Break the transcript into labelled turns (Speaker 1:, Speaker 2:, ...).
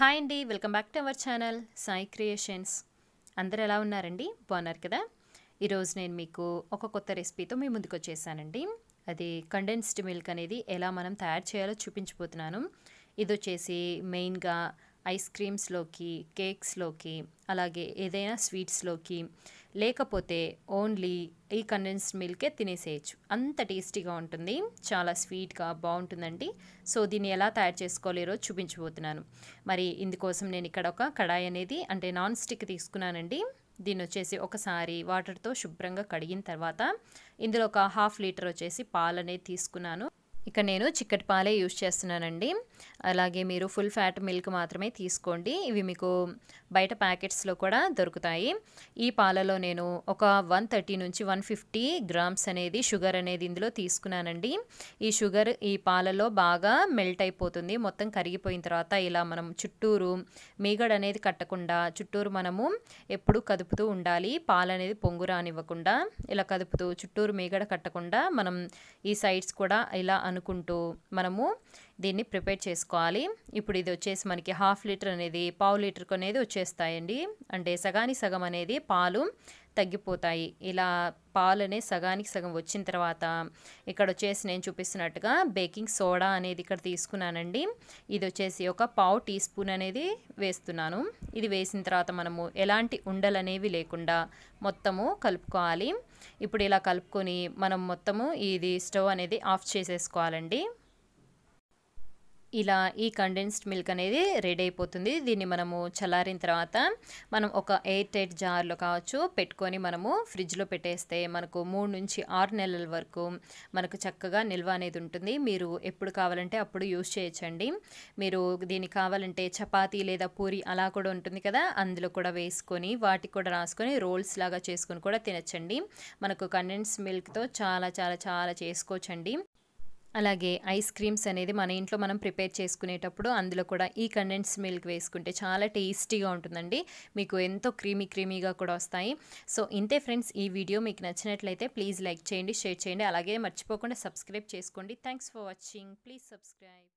Speaker 1: hi అండి welcome back to our channel Sai creations అందరు ఎలా ఉన్నారండి బాగున్నారు కదా ఈరోజు నేను మీకు ఒక కొత్త రెసిపీతో మీ ముందుకు వచ్చేసానండి అది కండెన్స్డ్ మిల్క్ అనేది ఎలా మనం తయారు చేయాలో చూపించిపోతున్నాను ఇది వచ్చేసి మెయిన్గా ఐస్ క్రీమ్స్లోకి కేక్స్లోకి అలాగే ఏదైనా స్వీట్స్లోకి లేకపోతే ఓన్లీ ఈ కండెన్స్డ్ మిల్కే తినేసేయచ్చు అంత టేస్టీగా ఉంటుంది చాలా స్వీట్గా బాగుంటుందండి సో దీన్ని ఎలా తయారు చేసుకోవాలి ఈరోజు చూపించబోతున్నాను మరి ఇందుకోసం నేను ఇక్కడ ఒక కడాయి అనేది అంటే నాన్ స్టిక్ తీసుకున్నానండి దీన్ని వచ్చేసి ఒకసారి వాటర్తో శుభ్రంగా కడిగిన తర్వాత ఇందులో ఒక హాఫ్ లీటర్ వచ్చేసి పాలు అనేది తీసుకున్నాను ఇక నేను చిక్కటి పాలే యూజ్ చేస్తున్నానండి అలాగే మీరు ఫుల్ ఫ్యాట్ మిల్క్ మాత్రమే తీసుకోండి ఇవి మీకు బయట ప్యాకెట్స్లో కూడా దొరుకుతాయి ఈ పాలలో నేను ఒక వన్ థర్టీ నుంచి వన్ ఫిఫ్టీ గ్రామ్స్ అనేది షుగర్ అనేది ఇందులో తీసుకున్నానండి ఈ షుగర్ ఈ పాలలో బాగా మెల్ట్ అయిపోతుంది మొత్తం కరిగిపోయిన తర్వాత ఇలా మనం చుట్టూరు మీగడ అనేది కట్టకుండా చుట్టూరు మనము ఎప్పుడు కదుపుతూ ఉండాలి పాలు అనేది పొంగు రానివ్వకుండా ఇలా కదుపుతూ చుట్టూరు మీగడ కట్టకుండా మనం ఈ సైడ్స్ కూడా ఇలా అను కలుపుకుంటూ మనము దీన్ని ప్రిపేర్ చేసుకోవాలి ఇప్పుడు ఇది వచ్చేసి మనకి హాఫ్ లీటర్ అనేది పావు లీటర్కి అనేది వచ్చేస్తాయండి అంటే సగాని సగం అనేది పాలు తగ్గిపోతాయి ఇలా పాలు అనేది సగానికి సగం వచ్చిన తర్వాత ఇక్కడ వచ్చేసి నేను చూపిస్తున్నట్టుగా బేకింగ్ సోడా అనేది ఇక్కడ తీసుకున్నానండి ఇది వచ్చేసి ఒక పావు టీ స్పూన్ అనేది వేస్తున్నాను ఇది వేసిన తర్వాత మనము ఎలాంటి ఉండలు అనేవి లేకుండా మొత్తము కలుపుకోవాలి ఇప్పుడు ఇలా కలుపుకొని మనం మొత్తము ఇది స్టవ్ అనేది ఆఫ్ చేసేసుకోవాలండి ఇలా ఈ కండెన్స్డ్ మిల్క్ అనేది రెడీ అయిపోతుంది దీన్ని మనము చల్లారిన తర్వాత మనం ఒక ఎయిర్ టైట్ జార్లో కావచ్చు పెట్టుకొని మనము ఫ్రిడ్జ్లో పెట్టేస్తే మనకు మూడు నుంచి ఆరు నెలల వరకు మనకు చక్కగా నిల్వ అనేది ఉంటుంది మీరు ఎప్పుడు కావాలంటే అప్పుడు యూస్ చేయొచ్చండి మీరు దీనికి కావాలంటే చపాతీ లేదా పూరి అలా కూడా ఉంటుంది కదా అందులో కూడా వేసుకొని వాటికి కూడా రాసుకొని రోల్స్ లాగా చేసుకొని కూడా తినచ్చండి మనకు కండెన్స్డ్ మిల్క్తో చాలా చాలా చాలా చేసుకోవచ్చండి అలాగే ఐస్ క్రీమ్స్ అనేది మన ఇంట్లో మనం ప్రిపేర్ చేసుకునేటప్పుడు అందులో కూడా ఈ కండెన్స్ మిల్క్ వేసుకుంటే చాలా టేస్టీగా ఉంటుందండి మీకు ఎంతో క్రీమీ క్రీమీగా కూడా వస్తాయి సో ఇంతే ఫ్రెండ్స్ ఈ వీడియో మీకు నచ్చినట్లయితే ప్లీజ్ లైక్ చేయండి షేర్ చేయండి అలాగే మర్చిపోకుండా సబ్స్క్రైబ్ చేసుకోండి thanks for watching please subscribe